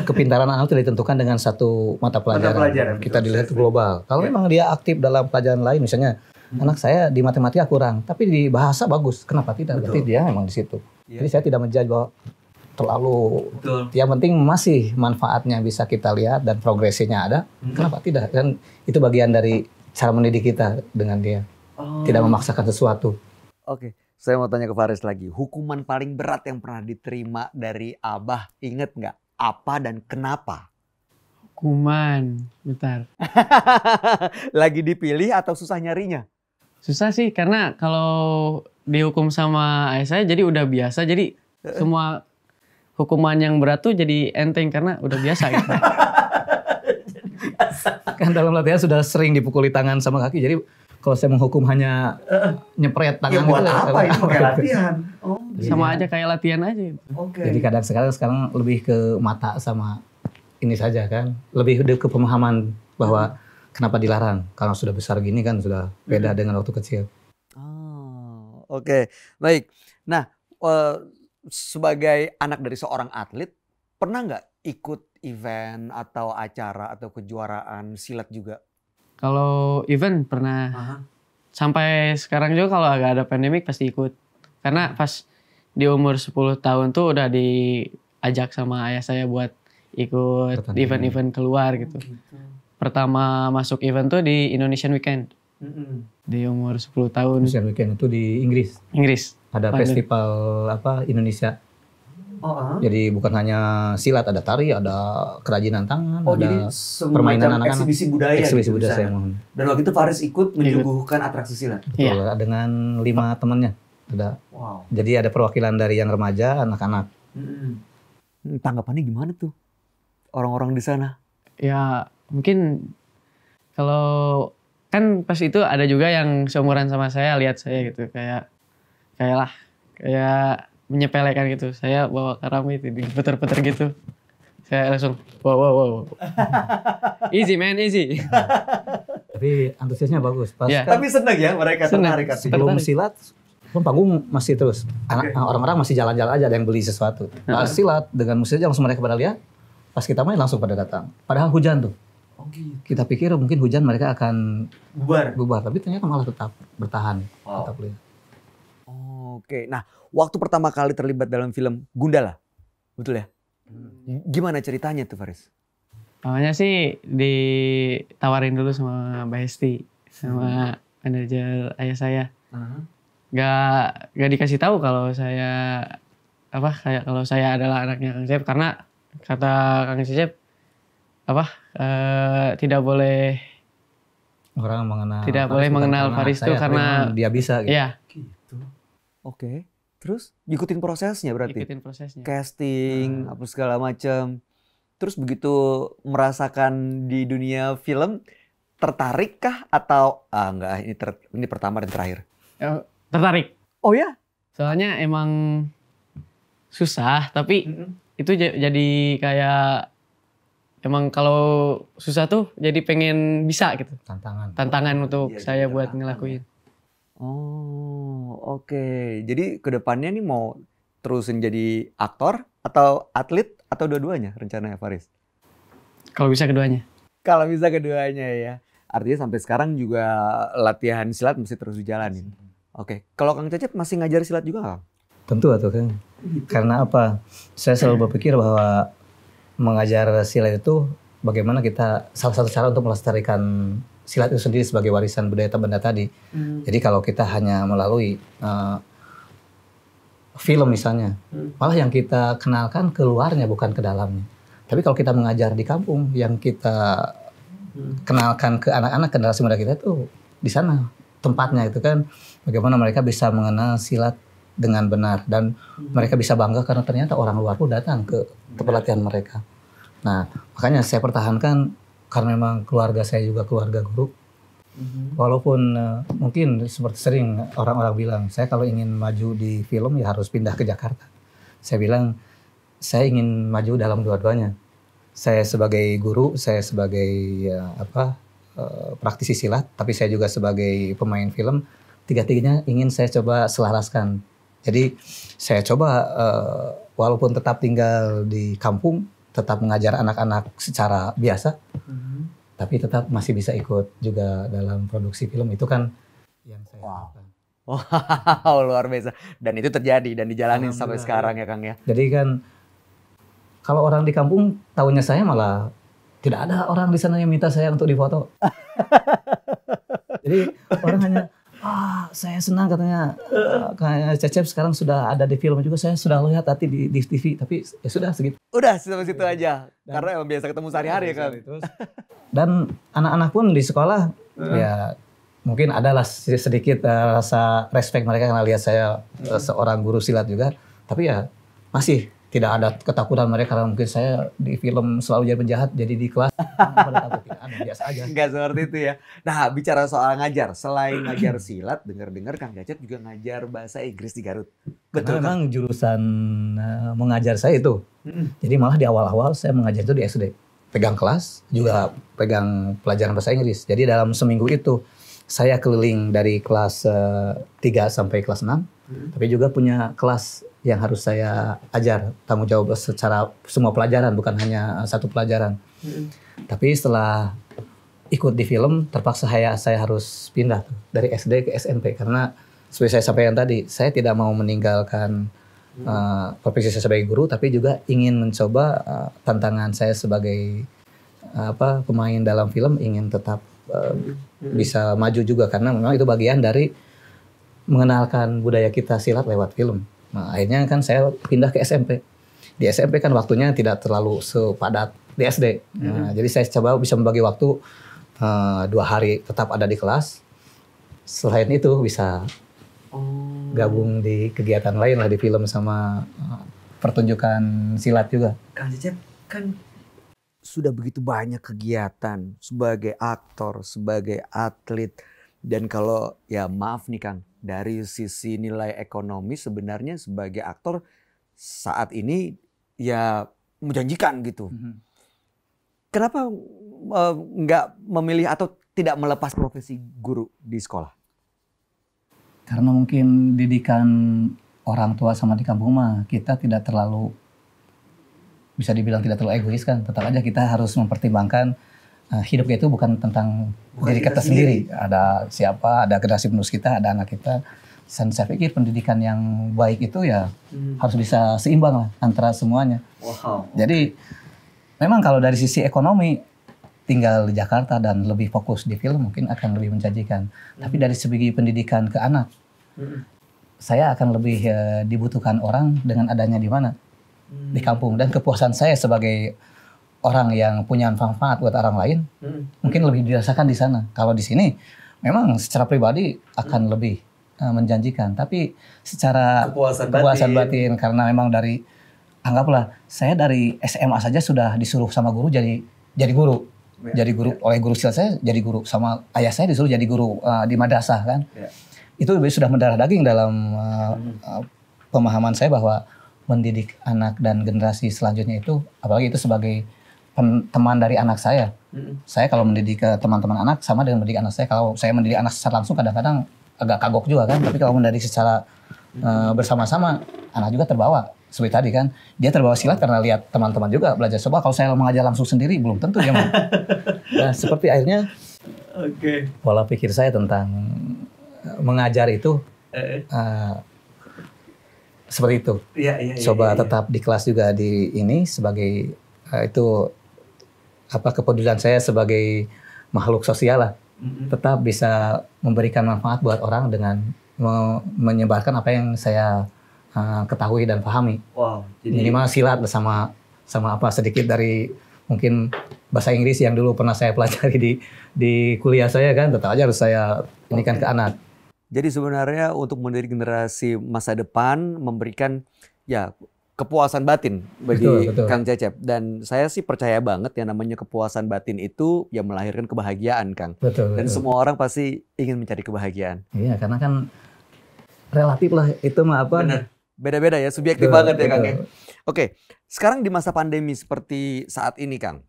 kepintaran anak tidak ditentukan dengan satu mata pelajaran, mata pelajaran kita betul. dilihat global kalau ya. memang dia aktif dalam pelajaran lain misalnya hmm. anak saya di matematika kurang tapi di bahasa bagus kenapa tidak betul. berarti dia memang di situ ya. jadi saya tidak menjudge bahwa terlalu Betul. yang penting masih manfaatnya bisa kita lihat dan progresinya ada hmm. kenapa tidak dan itu bagian dari cara mendidik kita dengan dia tidak oh. memaksakan sesuatu. Oke, okay. saya mau tanya ke Faris lagi. Hukuman paling berat yang pernah diterima dari Abah, inget nggak? Apa dan kenapa? Hukuman, bentar. lagi dipilih atau susah nyarinya? Susah sih, karena kalau dihukum sama ayah saya jadi udah biasa. Jadi semua hukuman yang berat tuh jadi enteng karena udah biasa gitu. kan dalam latihan sudah sering dipukuli tangan sama kaki jadi kalau saya menghukum hanya uh, nyepret tangan. Ya buat gitu, apa, apa itu kayak gitu. latihan. Oh, iya. gitu. sama aja kayak latihan aja. Okay. Jadi kadang sekarang sekarang lebih ke mata sama ini saja kan. Lebih ke pemahaman bahwa kenapa dilarang? Kalau sudah besar gini kan sudah beda hmm. dengan waktu kecil. Oh, oke. Okay. Baik. Nah, uh, sebagai anak dari seorang atlet, pernah nggak ikut event atau acara atau kejuaraan silat juga? Kalau event pernah. -huh. Sampai sekarang juga kalau agak ada pandemik pasti ikut. Karena pas di umur 10 tahun tuh udah diajak sama ayah saya buat ikut event-event keluar gitu. Oh, gitu. Pertama masuk event tuh di Indonesian Weekend. Mm -hmm. Di umur 10 tahun. Indonesian Weekend itu di Inggris. Inggris. Ada Pandu. festival apa Indonesia Oh, uh. Jadi bukan hanya silat, ada tari, ada kerajinan tangan, oh, ada permainan anak-anak. Eksibisi budaya. Gitu eksibisi budaya saya mohon. Dan waktu itu Faris ikut menyuguhkan atraksi silat. Iya. Betul, yeah. dengan lima temannya. Ada. Wow. Jadi ada perwakilan dari yang remaja, anak-anak. Hmm. hmm. Tanggapannya gimana tuh orang-orang di sana? Ya mungkin kalau kan pas itu ada juga yang seumuran sama saya lihat saya gitu kayak kayak lah kayak menyepelekan gitu. Saya bawa karami itu diputer-puter gitu. Saya langsung wow wow wow. easy man, easy. Tapi antusiasnya bagus. Pas yeah. Kan tapi seneng ya mereka seneng. Kan? tertarik. Sebelum silat pun panggung masih terus. orang Orang-orang masih jalan-jalan aja ada yang beli sesuatu. Pas nah. silat dengan musik langsung mereka pada lihat. Pas kita main langsung pada datang. Padahal hujan tuh. Oke. Oh, gitu. Kita pikir mungkin hujan mereka akan bubar. Bubar, tapi ternyata malah tetap bertahan, wow. tetap Oke. Nah, waktu pertama kali terlibat dalam film Gundala. Betul ya? Hmm. Gimana ceritanya tuh Faris? Awalnya sih ditawarin dulu sama Mbak Hesti sama hmm. manajer ayah saya. Uh-huh. Gak gak dikasih tahu kalau saya apa kayak kalau saya adalah anaknya Kang Cep karena kata Kang Cep apa eh, tidak boleh orang mengenal tidak boleh mengenal Faris itu karena dia bisa gitu. Iya. Gitu. Oke. Okay. Terus ikutin prosesnya berarti. Ikutin prosesnya. Casting, hmm. apa segala macam. Terus begitu merasakan di dunia film tertarik kah atau ah enggak ini ter, ini pertama dan terakhir? Eh, tertarik. Oh ya? Soalnya emang susah tapi -hmm. itu jadi kayak emang kalau susah tuh jadi pengen bisa gitu. Tantangan. Tantangan untuk ya, saya buat ya. ngelakuin. Oh oke, okay. jadi kedepannya nih mau terusin jadi aktor atau atlet atau dua-duanya rencananya Faris? Kalau bisa keduanya. Kalau bisa keduanya ya. Artinya sampai sekarang juga latihan silat mesti terus dijalanin. Oke, okay. kalau Kang Cecep masih ngajar silat juga nggak? Tentu atau kan? Karena apa? Saya selalu berpikir bahwa mengajar silat itu bagaimana kita salah satu cara untuk melestarikan silat itu sendiri sebagai warisan budaya benda tadi. Hmm. Jadi kalau kita hanya melalui uh, film misalnya, hmm. malah yang kita kenalkan keluarnya bukan ke dalamnya. Tapi kalau kita mengajar di kampung, yang kita hmm. kenalkan ke anak-anak generasi muda kita itu di sana tempatnya itu kan bagaimana mereka bisa mengenal silat dengan benar dan hmm. mereka bisa bangga karena ternyata orang luar pun datang ke, ke iya. pelatihan mereka. Nah, makanya saya pertahankan karena memang keluarga saya juga keluarga guru. Mm-hmm. Walaupun uh, mungkin seperti sering orang-orang bilang, saya kalau ingin maju di film ya harus pindah ke Jakarta. Saya bilang, saya ingin maju dalam dua-duanya. Saya sebagai guru, saya sebagai ya, apa uh, praktisi silat, tapi saya juga sebagai pemain film. Tiga-tiganya ingin saya coba selaraskan. Jadi saya coba uh, walaupun tetap tinggal di kampung, tetap mengajar anak-anak secara biasa, hmm. tapi tetap masih bisa ikut juga dalam produksi film itu kan yang saya wow. Lakukan. Wow, luar biasa. Dan itu terjadi dan dijalani sampai sekarang iya. ya Kang ya. Jadi kan kalau orang di kampung tahunya saya malah tidak ada orang di sana yang minta saya untuk difoto. Jadi orang hanya ah saya senang katanya uh, Cecep sekarang sudah ada di film juga saya sudah lihat tadi di, di TV tapi ya sudah segitu udah sampai situ iya. aja dan, karena emang biasa ketemu sehari-hari ya kan terus. dan anak-anak pun di sekolah uh. ya mungkin adalah sedikit uh, rasa respect mereka karena lihat saya uh, seorang guru silat juga tapi ya masih tidak ada ketakutan mereka karena mungkin saya di film selalu jadi penjahat jadi di kelas ah, biasa nggak seperti itu ya nah bicara soal ngajar selain ngajar silat dengar-dengar Kang Gacet juga ngajar bahasa Inggris di Garut betul karena memang kan? jurusan eh, mengajar saya itu hmm. jadi malah di awal-awal saya mengajar itu di SD pegang kelas juga pegang pelajaran bahasa Inggris jadi dalam seminggu itu saya keliling dari kelas uh, eh, 3 sampai kelas 6 hmm. tapi juga punya kelas yang harus saya ajar tanggung jawab secara semua pelajaran bukan hanya eh, satu pelajaran. Hmm. Tapi setelah ikut di film terpaksa saya saya harus pindah tuh, dari SD ke SMP karena seperti saya sampaikan tadi saya tidak mau meninggalkan uh, profesi saya sebagai guru tapi juga ingin mencoba uh, tantangan saya sebagai uh, apa pemain dalam film ingin tetap uh, bisa maju juga karena memang itu bagian dari mengenalkan budaya kita silat lewat film. Nah, akhirnya kan saya pindah ke SMP. Di SMP kan waktunya tidak terlalu sepadat di SD. Mhm. Nah, hmm. Jadi saya coba bisa membagi waktu uh, dua hari tetap ada di kelas. Selain itu bisa oh. gabung di kegiatan lain lah di film sama eh, pertunjukan silat juga. Kang Cecep kan sudah begitu banyak kegiatan sebagai aktor, sebagai atlet. Dan kalau ya maaf nih Kang, dari sisi nilai ekonomi sebenarnya sebagai aktor saat ini ya menjanjikan gitu. Mm-hmm. Kenapa e, nggak memilih atau tidak melepas profesi guru di sekolah? Karena mungkin didikan orang tua sama di kampung mah kita tidak terlalu bisa dibilang tidak terlalu egois kan. Tetap aja kita harus mempertimbangkan Eh, hidup itu bukan tentang bukan diri kita, sendiri. sendiri. Ada siapa, ada generasi penerus kita, ada anak kita. Dan saya pikir pendidikan yang baik itu ya hmm. harus bisa seimbang lah antara semuanya. Wow. Jadi memang kalau dari sisi ekonomi tinggal di Jakarta dan lebih fokus di film mungkin akan lebih menjanjikan. Hmm. Tapi dari segi pendidikan ke anak, hmm. saya akan lebih eh, dibutuhkan orang dengan adanya di mana hmm. di kampung dan kepuasan saya sebagai orang yang punya manfaat buat orang lain hmm. mungkin lebih dirasakan di sana. Kalau di sini memang secara pribadi akan hmm. lebih uh, menjanjikan, tapi secara kepuasan, kepuasan batin. batin karena memang dari anggaplah saya dari SMA saja sudah disuruh sama guru jadi jadi guru. Ya, jadi guru ya. oleh guru silat saya jadi guru sama ayah saya disuruh jadi guru uh, di madrasah kan. Ya. Itu sudah mendarah daging dalam uh, hmm. pemahaman saya bahwa mendidik anak dan generasi selanjutnya itu apalagi itu sebagai teman dari anak saya. Hmm. Saya kalau mendidik ke eh, teman-teman anak sama dengan mendidik anak saya. Kalau saya mendidik anak secara langsung kadang-kadang agak kagok juga kan. Tapi kalau mendidik secara uh, bersama-sama, anak juga terbawa. Seperti tadi kan, dia terbawa silat karena lihat teman-teman juga belajar sebuah. Kalau saya mengajar langsung sendiri, belum tentu ya. nah, seperti akhirnya okay. pola pikir saya tentang eh, mengajar itu uh, seperti itu. Ya, ya, ya, Coba ya, ya. tetap di kelas juga di ini sebagai uh, itu apa kepedulian saya sebagai makhluk sosial lah tetap bisa memberikan manfaat buat orang dengan me- menyebarkan apa yang saya uh, ketahui dan pahami. Wow. Jadi minimal silat sama sama apa sedikit dari mungkin bahasa Inggris yang dulu pernah saya pelajari di di kuliah saya kan tetap aja harus saya ini kan ke anak. Jadi sebenarnya untuk mendidik generasi masa depan memberikan ya kepuasan batin bagi betul, betul. Kang Cecep dan saya sih percaya banget yang namanya kepuasan batin itu yang melahirkan kebahagiaan Kang betul, dan semua orang pasti ingin mencari kebahagiaan iya karena kan relatif lah itu mah apa beda-beda ya subjektif betul, banget betul. ya Kang ya oke sekarang di masa pandemi seperti saat ini Kang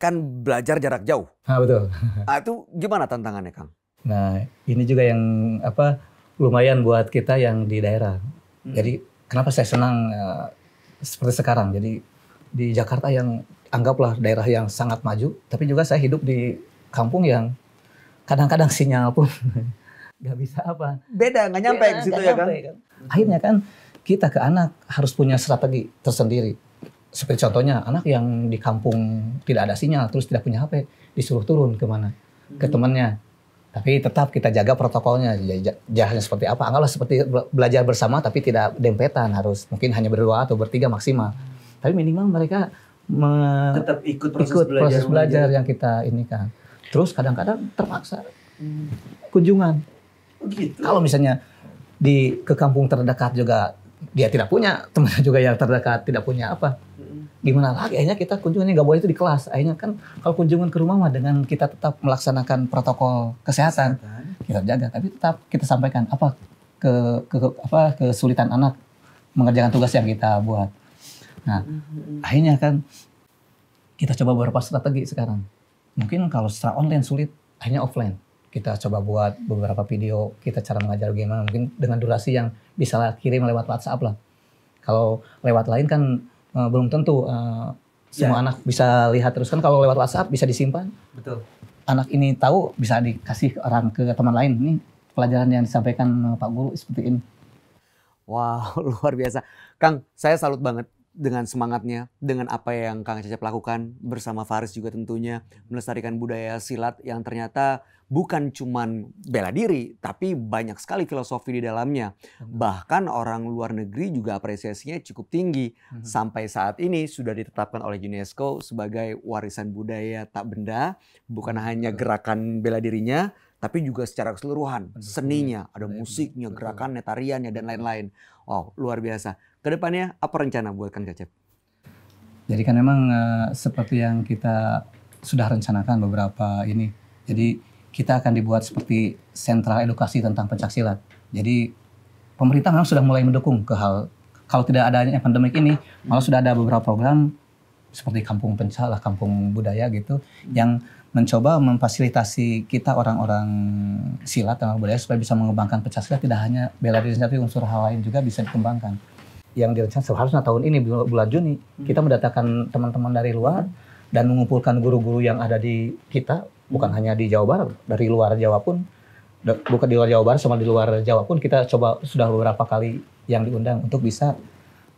kan belajar jarak jauh ah betul nah, itu gimana tantangannya Kang nah ini juga yang apa lumayan buat kita yang di daerah hmm. jadi kenapa saya senang uh, seperti sekarang. Jadi di Jakarta yang anggaplah daerah yang sangat maju, tapi juga saya hidup di kampung yang kadang-kadang sinyal pun nggak bisa apa. Beda, nggak nyampe gitu ke situ ya kan? kan? Akhirnya kan kita ke anak harus punya strategi tersendiri. Seperti contohnya anak yang di kampung tidak ada sinyal, terus tidak punya HP, disuruh turun kemana? Ke hmm. temannya tapi tetap kita jaga protokolnya, jahatnya seperti apa. Anggaplah seperti belajar bersama tapi tidak dempetan harus. Mungkin hanya berdua atau bertiga maksimal. Tapi minimal mereka me tetap ikut proses, ikut belajar, proses belajar yang kita ini kan. Terus kadang-kadang terpaksa hmm. kunjungan. Oh, gitu. Kalau misalnya di ke kampung terdekat juga dia tidak punya teman juga yang terdekat tidak punya apa gimana lagi akhirnya kita kunjungannya nggak boleh itu di kelas akhirnya kan kalau kunjungan ke rumah mah dengan kita tetap melaksanakan protokol kesehatan, kesehatan. kita jaga tapi tetap kita sampaikan apa ke, ke apa kesulitan anak mengerjakan tugas yang kita buat nah mm-hmm. akhirnya kan kita coba beberapa strategi sekarang mungkin kalau secara online sulit akhirnya offline kita coba buat beberapa video kita cara mengajar gimana mungkin dengan durasi yang bisa kirim lewat WhatsApp lah kalau lewat lain kan uh, belum tentu uh, semua ya. anak bisa lihat terus kan kalau lewat WhatsApp bisa disimpan. Betul. Anak ini tahu bisa dikasih orang ke teman lain. Ini pelajaran yang disampaikan eh, Pak Guru seperti ini. Wow, luar biasa. Kang, saya salut banget dengan semangatnya, dengan apa yang Kang Cecep lakukan bersama Faris juga tentunya melestarikan budaya silat yang ternyata bukan cuman bela diri, tapi banyak sekali filosofi di dalamnya. Bahkan orang luar negeri juga apresiasinya cukup tinggi. Mhm. Sampai saat ini sudah ditetapkan oleh UNESCO sebagai warisan budaya tak benda, bukan hanya gerakan bela dirinya, tapi juga secara keseluruhan seninya, ada musiknya, gerakannya, tariannya dan lain-lain. Oh, luar biasa. Kedepannya apa rencana buat Kang Cecep? Jadi kan memang uh, eh, seperti yang kita sudah rencanakan beberapa ini. Jadi kita akan dibuat seperti sentra edukasi tentang pencaksilat. Jadi pemerintah memang sudah mulai mendukung ke hal kalau tidak adanya pandemik ini, malah sudah ada beberapa program seperti kampung Pencak, lah, kampung budaya gitu yang mencoba memfasilitasi kita orang-orang silat dan budaya supaya bisa mengembangkan pencaksilat tidak hanya bela diri tapi unsur hal lain juga bisa dikembangkan yang direncanakan seharusnya tahun ini bulan Juni hmm. kita mendatangkan teman-teman dari luar dan mengumpulkan guru-guru yang ada di kita bukan hmm. hanya di Jawa Barat dari luar Jawa pun bukan di luar Jawa Barat sama di luar Jawa pun kita coba sudah beberapa kali yang diundang untuk bisa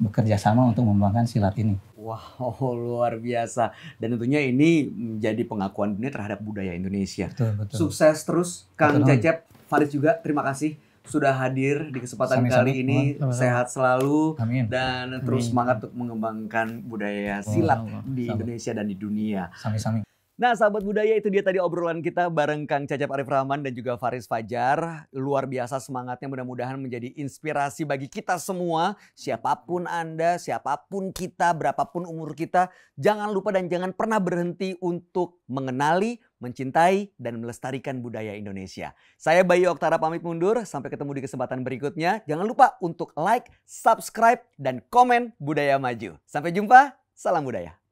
bekerja sama untuk mengembangkan silat ini. wow, luar biasa. Dan tentunya ini menjadi pengakuan dunia terhadap budaya Indonesia. Betul, betul. Sukses terus Kang betul, Cecep, Faris juga terima kasih sudah hadir di kesempatan Sami -sami. kali ini. Sama Sehat selalu Amin. dan Amin. terus semangat untuk mengembangkan budaya silat Allah. di Indonesia dan di dunia. Sami-sami. Nah, sahabat budaya itu dia tadi obrolan kita bareng Kang Cacep Arif Rahman dan juga Faris Fajar. Luar biasa semangatnya mudah-mudahan menjadi inspirasi bagi kita semua. Siapapun Anda, siapapun kita, berapapun umur kita. Jangan lupa dan jangan pernah berhenti untuk mengenali, mencintai, dan melestarikan budaya Indonesia. Saya Bayu Oktara pamit mundur, sampai ketemu di kesempatan berikutnya. Jangan lupa untuk like, subscribe, dan komen Budaya Maju. Sampai jumpa, salam budaya.